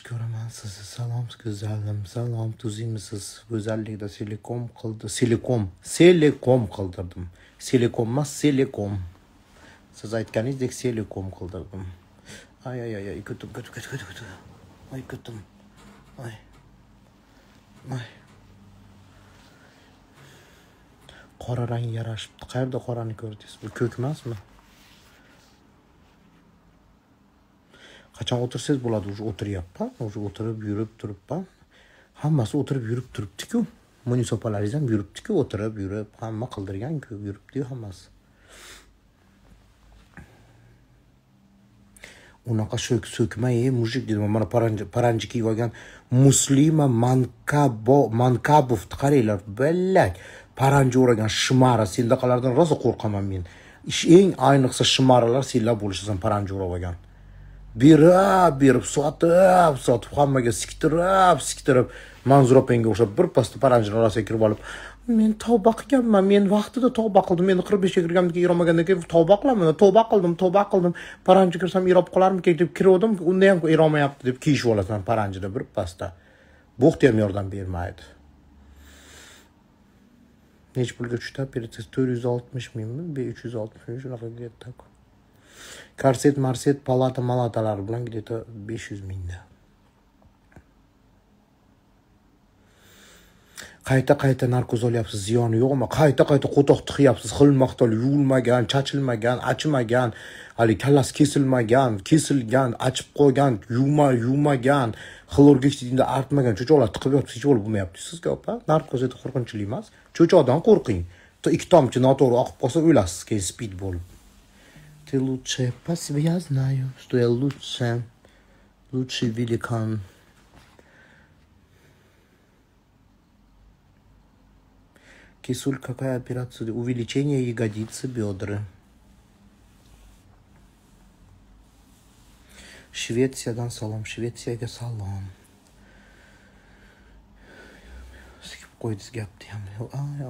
yaxshi ko'raman sizni salom go'zalim salom tuzimisiz go'zallikda silikom qildi silikom silikom qildirdim silikom emas silikom siz aytganingizdek silikom qildirdim ay ay ay ay ko'tim ko'tim ko'tim ko'tim ay ko'tim ay ay qora rang yarashibdi qayerda qorani ko'rdingiz bu ko'k emasmi qachon o'tirsangiz bo'ladi уже o'tiryapman уже o'tirib yurib turibman hammasi o'tirib yurib turibdiku munisa opalaringiz ham yuribdiku o'tirib yurib hamma qildirganku yuribdiyu hammasi unaqa so'k so'kma ey mujik dedi mana paranji kiyib olgan muslima mankabo mankabovni qaranglar ballak paranji o'ragan shimara sendaqalardan rosa qo'rqaman men eng ayniqsa shimaralar senlar bo'lishsin paranji o'rab olgan berib berib sotib sotib hammaga siktirib siktirib manzura opangga o'xshab birpasda paranjini orasiga kirib olib men tavba qilganman men vaqtida tavba qildim endi qirq beshga kirgandan keyin eromagandan keyin tavba qilaman tavba qildim tavba qildim paranji kirsam erob qolarmikan deb kirgandim unda ham erolmayapti deb kiyishib olasan paranjida birpasda bo'xta ham yordam bermaydi nechi pulga tushdi operatsiya to'rt yuz oltmish mingmi uch yuz oltmish ming shunaqa korset marset palata malatalari bilan где то besh yuz mingda qayta qayta narkoz olyapsiz ziyoni yo'qmi qayta qayta qo'toq tiqyapsiz xilma yuvilmagan chachilmagan achimagan haligi kallasi kesilmagan kesilgan achib qolgan yuvma yuvmagan xlorgeksidinda artmagan cho'choqlar tiqib yotibsiz hech bo'lib bo'lmayapti sizga opa narkoz qo'rqinchli emas cho'choqdan qo'rqing ikki tomchi noto'g'ri oqib qolsa o'lasiz keyin spid bo'lib ты лучше. По себе я знаю, что я лучше, лучший великан. Кисуль, какая операция? Увеличение ягодицы, бедра. Швециядан салам, Швецияга салам. Sikip koydu yaptı yani. Ay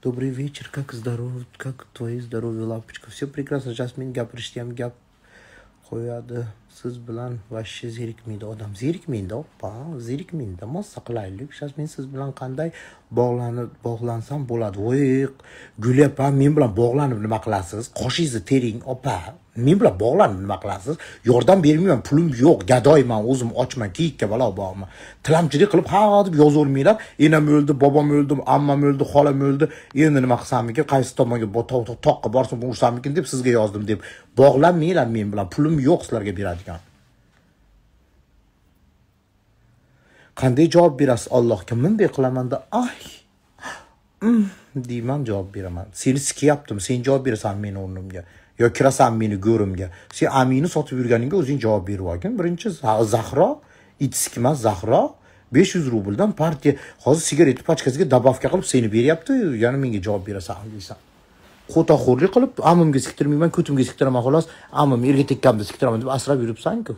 Добрый вечер, как здоров, как твои здоровье, лапочка, Все прекрасно, сейчас Гяп, Риштям Гяп, хуяда siz bilan va shu zerikmaydi odam zerikmaydi opa zerikmaydi maza qilaylik сейчас men siz bilan qanday bog'lanib bog'lansam bo'ladi voy guli opa men bilan bog'lanib nima qilasiz qoshingizni tering opa men bilan bog'lanib nima qilasiz yordam bermayman pulim yo'q gadoyman o'zim ochman kiyikka balo bormi tilamchilik qilib ha deb yozavermanglar enam o'ldi bobom o'ldi ammam o'ldi xolam o'ldi endi nima qilsamikin qaysi tomonga toqqa borsam ursamikin deb sizga yozdim deb bog'lanmanglar men bilan pulim yo'q sizlarga beradigan qanday javob berasiz allohga bunday qilamanda ay mm, deyman javob beraman seni sikyaptimi sen javob berasan meni o'rnimga yo kirasan meni go'rimga sen amini sotib yurganingga o'zing javob berib olgin birinchi zahro it sikmas zahro besh yuz rubldan partiya hozir sigaretni pachkasiga добавка qilib seni beryapti yana menga javob berasan deysan qo'taxo'rlik qilib ammimga siktirmayman ko'timga siktiraman xolos ammim erga tekkanimda siktiraman deb asrab yuribsanku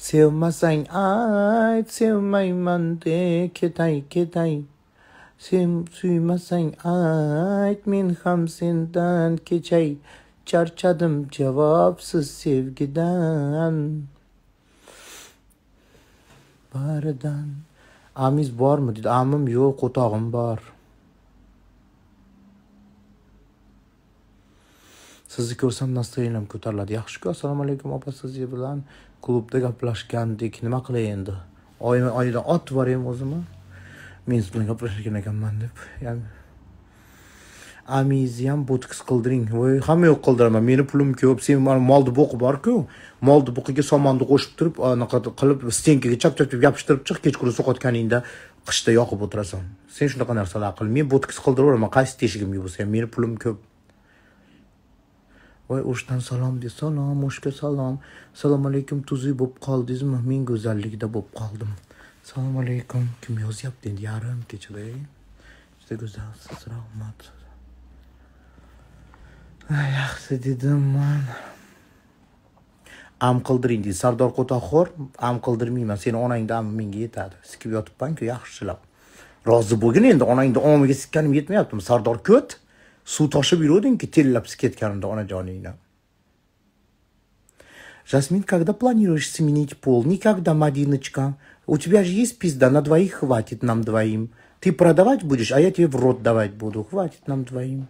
Sevmasang ayt, sevmayman de, ketay, ketay. Sen suymasang ayt, men ham sendan kechay. Charchadim javobsiz sevgidan. Baridan. Amingiz bormi dedi. Amim yo'q, o'tog'im bor. sizni ko'rsam настроением ko'tariladi yaxshi ku assalomu alaykum opa siz bilan klubda gaplashgandik nima qilay endi oyimni oyidan otib yuboraymi o'zimni men siz bilan gaplashgan ekanman deb ya'ni amizni ham botoks qildiring voy hamma yoq qildiraman meni pulim ko'p sen molni bo'qi borku molni bo'qiga somonni qo'shib turib anaqa qilib stenkaga chap chap chap yopishtirib chiq kechqurun sovqotganingda qishda yoqib o'tirasan sen shunaqa narsalar qil men botoks qildiraveraman qaysi teshigimga bo'lsa ham meni pulim ko'p voy o'shdan salom de salom o'shga salom assalomu alaykum tuzuk bo'lib qoldingizmi men go'zallikda bo'lib qoldim assalomu alaykum kim yozyapti endi yarim kechada juda go'zalsiz rahmat yaxshi dedim man am qildiring deydi sardor qo'toxo'r am qildirmayman seni onangni ami menga yetadi sikib yotibmanku yaxshilab rozi bo'lgin endi onangni omiga sikkanim yetmayaptimi sardor ko't suv toshib yuruvdingki tellabsiz ketganimda onajoningdan Жасмин, когда планируешь сменить пол? Никогда, Мадиночка. У тебя же есть пизда, на двоих хватит нам двоим. Ты продавать будешь, а я тебе в рот давать буду. Хватит нам двоим.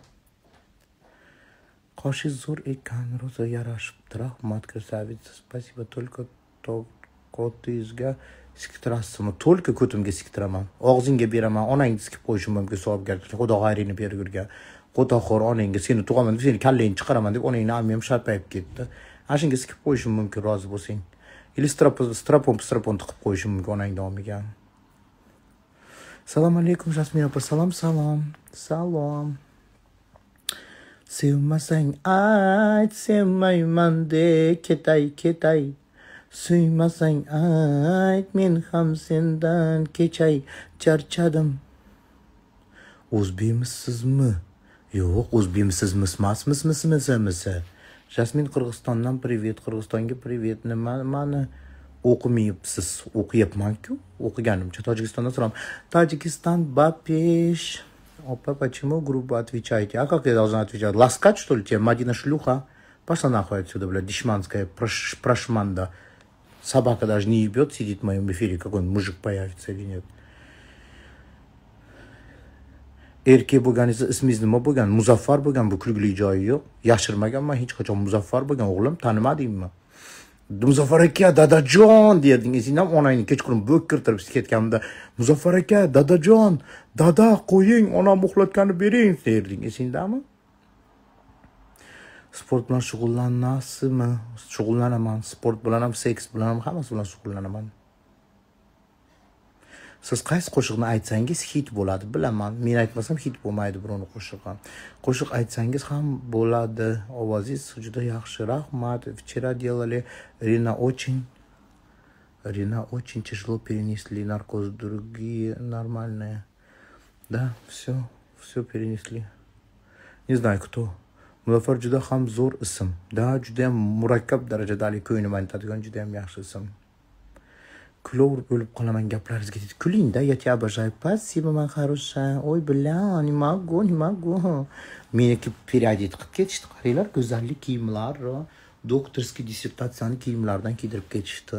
Коши зур и канруза яраш. Трахмат, красавица. Спасибо, только то, ты изга siktirassizmi to'lka ko'timga siktiraman og'zingga beraman onangni sikib qo'yishim mumkin savobgarlikka xudo xayringni berib qo'toqxo'r onangga seni tug'aman deb seni kallangni chiqaraman deb onangni ham sharpayib ketdi ana shunga sikib qo'yishim mumkin rozi bo'lsang или strapon strapon tiqib qo'yishim mumkin onangni nomiga assalomu alaykum jasmina opa salom salom salom sevmasang ayt sevmayman de ketay ketay suymasang ayt men ham sendan kechay charchadim o'zbekmisizmi Yo'q, o'zbekmisiz, mismas, mismisi, misi, misi. Jasmin Qirg'izistondan privet, Qirg'izistonga privet. Nima, mani o'qimayapsiz. O'qiyapman-ku. O'qiganimcha Tojikistondan salom. Tojikiston бапеш. Опа, почему грубо отвечаете? А как я должна отвечать? Ласкать, что ли, тебе, Мадина шлюха? Пошла нахуй отсюда, блядь, дешманская прошманда. Собака даже не ебет, сидит в моем эфире, какой он мужик появится или нет. erkak bo'lganingizda ismingiz nima bo'lgan muzaffar bo'lgan bu kulgili joyi yo'q yashirmaganman hech qachon muzaffar bo'lgan o'g'lim tanimadingmi muzaffar aka dadajon derding ham onangni kechqurun bo'kirtirib ketganimda muzaffar aka dadajon dada qo'ying onam uxlatgani bering derding esingdami sport bilan shug'ullanasizmi shug'ullanaman sport bilan ham seks bilan ham hammasi bilan shug'ullanaman siz qaysi qo'shiqni aytsangiz hit bo'ladi bilaman men aytmasam hit bo'lmaydi birovni qo'shig'i qo'shiq aytsangiz ham bo'ladi ovozingiz juda yaxshi rahmat вчера делали рина очень рина очень тяжело перенесли наркоз другие нормальные да все все перенесли не знаю кто muzaffar juda ham zo'r ism да judayam murakkab darajada haligi ko'nglim aytadigan judayam yaxshi ism клоун bo'lib qolaman gaplaringizga dedi kulingda я тебя обожаю спасибо моя хорошая ой бля не могу не могу meniki переодеть qilib ketishdi qaranglar go'zallik kiyimlar doktorskiy dissertatsiyani kiyimlaridan kiydirib ketishdi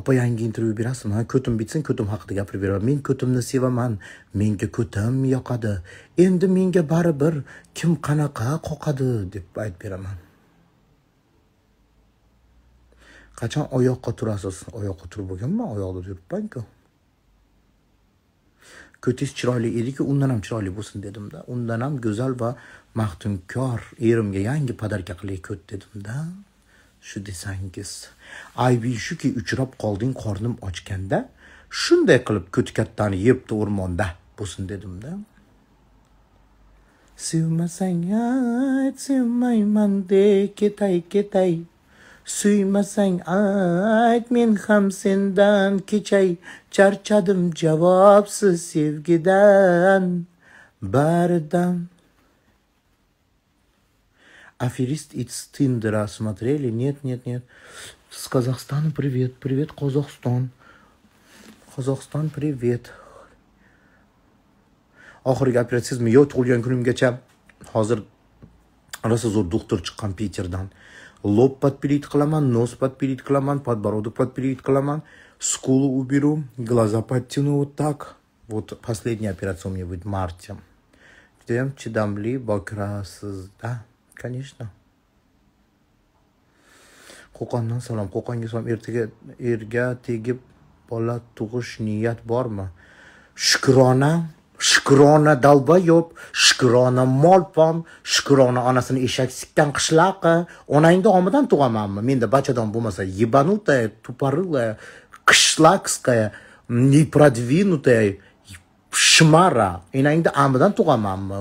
opa yangi intervyu berasizmi ko'tim bitsin ko'tim haqida gapirib beraman men ko'timni sevaman menga ko'tim yoqadi endi menga baribir kim qanaqa qoqadi deb aytib beraman Kaçan qachon oyoqqa turasiz oyoqqa turib bo'lganman oyoqda turibmanku ko'tingiz chiroyli ediku undan ham chiroyli bo'lsin dedimda undan ham go'zal va maftunkor erimga yangi podarka qilay ko't dedimda shu desangiz aybi shuki uchrab qolding qornim ochganda shunday qilib ko'ti kattani yebdi o'rmonda bo'lsin dedimda sevmasang ya, sevmayman de ketay ketay suymasang ayt men ham sendan kechay charchadim javobsiz sevgidan bardam Аферист и Тиндера смотрели? Нет, нет, нет. С Казахстана привет, привет, Казахстан. Казахстан, привет. oxirgi operatsiyamni yo tug'ilgan kunimgacha hozir rosa zo'r doktor chiqqan piterdan лоб подпилить кламан, нос подпилить кламан, подбородок подпилить кламан, скулу уберу глаза подтяну вот так вот последняя операция у меня будет в марте ждем чедамли, бакрас, да конечно qo'qondan салам, qo'qonga салам. ertaga erga tegib bola ният барма. Шкрана shukrona dalbayob shukrona molpom shukrona onasini eshak sikkan qishloqi onangni omidan tug'amanmi menda bachadon bo'lmasa ебанутая тупорылая qishloqskaya непродвинутая shimara enangni amidan tug'anmanmi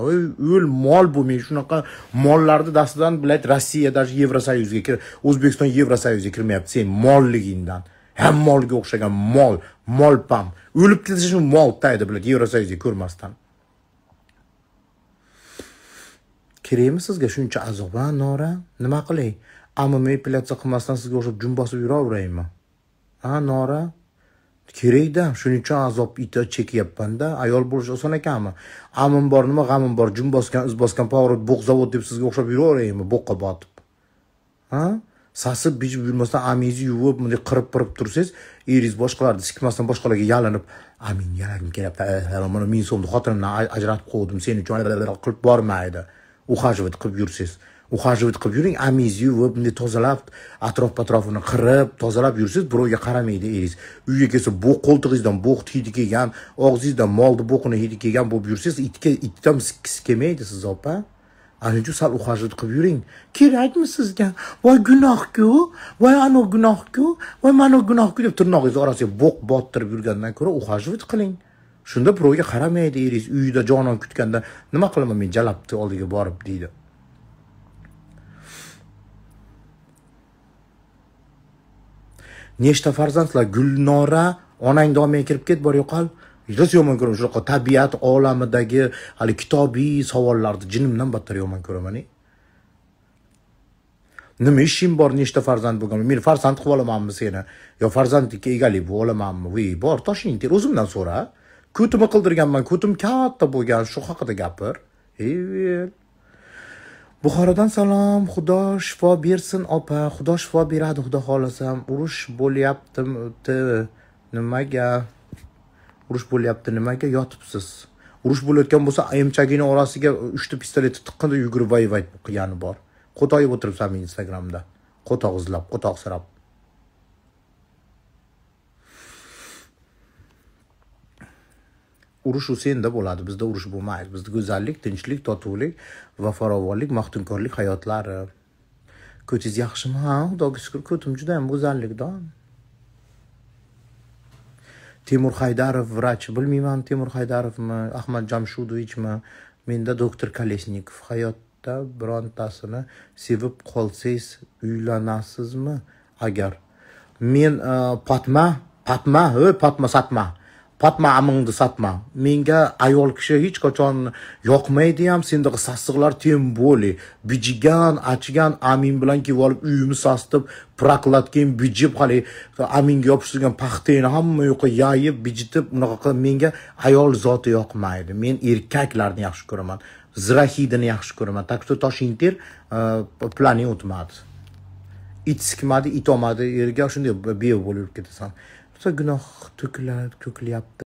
o'l mol bo'lmay shunaqa mollarni dastidan блядь rossiya даже yevrosоюзga kir o'zbekiston yevrosoyuzga kirmayapti sen molligingdan hammolga o'xshagan mol mol pam o'lib ketishi uchun mol taydi bular yevrosоюзga ko'rmasdan kerakmi sizga shuncha azob a nora nima qilay ammamni epilyasiya qilmasdan sizga o'xshab jum bosib yuraveraymi ha nora kerakda shuning uchun azob ito chekyapmanda ayol bo'lish oson ekanmi ammim bor nima g'amim bor jum bosgan iz bosgan pоворot bo'q zavod deb sizga o'xshab yuraveraymi bo'qqa botib ha sasib bijib yurmasdan amingizni yuvib bunday qirib pirib tursangiz eringiz boshqalarni sikmasdan boshqalarga yalinib a menga yalagim kelyapti mana ming so'mni xotinimdan ajratib qo'ydim sen uchun qilib bormaydi ухаживать qilib yursangiz ухаживать qilib yuring amingizni yuvib bunday tozalab atrof atrofini qirib tozalab yursangiz birovga qaramaydi eringiz uyga kelsa bu qo'ltig'ingizdan bo'qni hidi kelgan og'zingizdan molni bo'qini hidi kelgan bo'lib yursangiz itga itdan sikkisi kelmaydi sizni opa ana shu sal ухаживать qilib yuring kerakmi sizga voy gunohku voy anavi gunohku voy mana gunohku deb tirnog'ingizni orasiga bo'q bottirib yurgandan ko'ra ухаживать qiling shunda birovga qaramaydi eringiz uyida jonon kutganda nima qilaman men jalabni oldiga borib deydi nechta farzandlar gulnora onang domiga kirib ket bor yo'qol juda yomon ko'raman shunaqa tabiat olamidagi hali kitobiy savollarni jinimdan battar yomon ko'raman nima ishing bor nechta farzand bo'lgan men farzand qilib olamanmi seni yo farzandlikka egalik bo'lib olamanmi vey bor toshingni o'zimdan so'ra ko'timi qildirganman kutim katta bo'lgan shu haqida gapir buxorodan salom xudo shifo bersin opa xudo shifo beradi xudo xohlasa urush bo'lyaptimi nimaga urush bo'lyapti nimaga yotibsiz urush bo'layotgan bo'lsa emchagini orasiga uchta pistoletni tiqqanda yugurib vay vay qilgani bor qo'toyib o'tiribsan men instagramda qo'toq izlab qo'toqsirab urush u senda bo'ladi bizda urush bo'lmaydi bizda go'zallik tinchlik totuvlik va farovonlik maftunkorlik hayotlari ko'tingiz yaxshimi ha xudoga shukur ko'tim judayam go'zallikda temur haydarov vrach bilmayman temur haydarovmi ahmad jamshudovichmi menda doktor kolesnikov hayotda birontasini sevib qolsangiz uylanasizmi agar men e, patma patma ho patma satma amingni sotma menga ayol kishi hech qachon yoqmaydi ham sendaqa sassiqlar тем более bijigan achigan amin bilan kelib olib uyimni sasitib prokladkim bijib hali aminga yopishtirgan paxtangni hamma yoqqa yayib bijitib unaqa qilib menga ayol zoti yoqmaydi men erkaklarni yaxshi ko'raman zrahidini yaxshi ko'raman так что ter plani o'tmadi it sikmadi it olmadi yerga shunday bevo bo'lib ketasan gunoh to'kilyapti